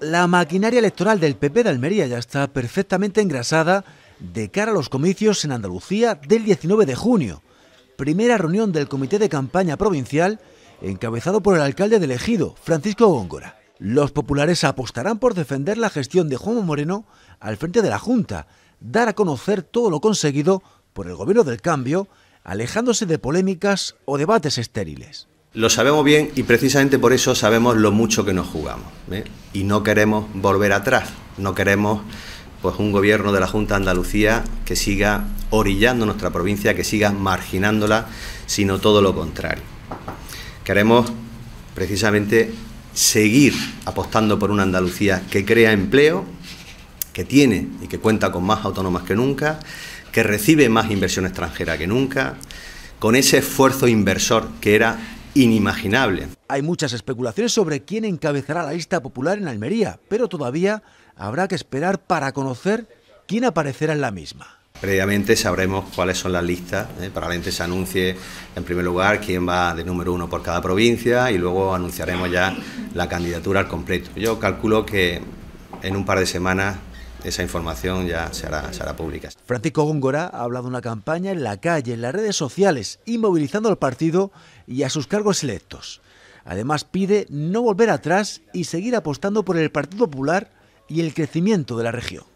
La maquinaria electoral del PP de Almería ya está perfectamente engrasada de cara a los comicios en Andalucía del 19 de junio. Primera reunión del Comité de Campaña Provincial encabezado por el alcalde del Francisco Góngora. Los populares apostarán por defender la gestión de Juan Moreno al frente de la Junta, dar a conocer todo lo conseguido por el Gobierno del Cambio, alejándose de polémicas o debates estériles. Lo sabemos bien y precisamente por eso sabemos lo mucho que nos jugamos. ¿eh? Y no queremos volver atrás, no queremos pues un gobierno de la Junta de Andalucía que siga orillando nuestra provincia, que siga marginándola, sino todo lo contrario. Queremos precisamente seguir apostando por una Andalucía que crea empleo, que tiene y que cuenta con más autónomas que nunca, que recibe más inversión extranjera que nunca, con ese esfuerzo inversor que era hay muchas especulaciones sobre quién encabezará la lista popular en Almería, pero todavía habrá que esperar para conocer quién aparecerá en la misma. Previamente sabremos cuáles son las listas, ¿eh? para probablemente se anuncie en primer lugar quién va de número uno por cada provincia y luego anunciaremos ya la candidatura al completo. Yo calculo que en un par de semanas esa información ya se hará, pública. Francisco Góngora ha hablado de una campaña en la calle, en las redes sociales, inmovilizando al partido y a sus cargos electos. Además pide no volver atrás y seguir apostando por el Partido Popular y el crecimiento de la región.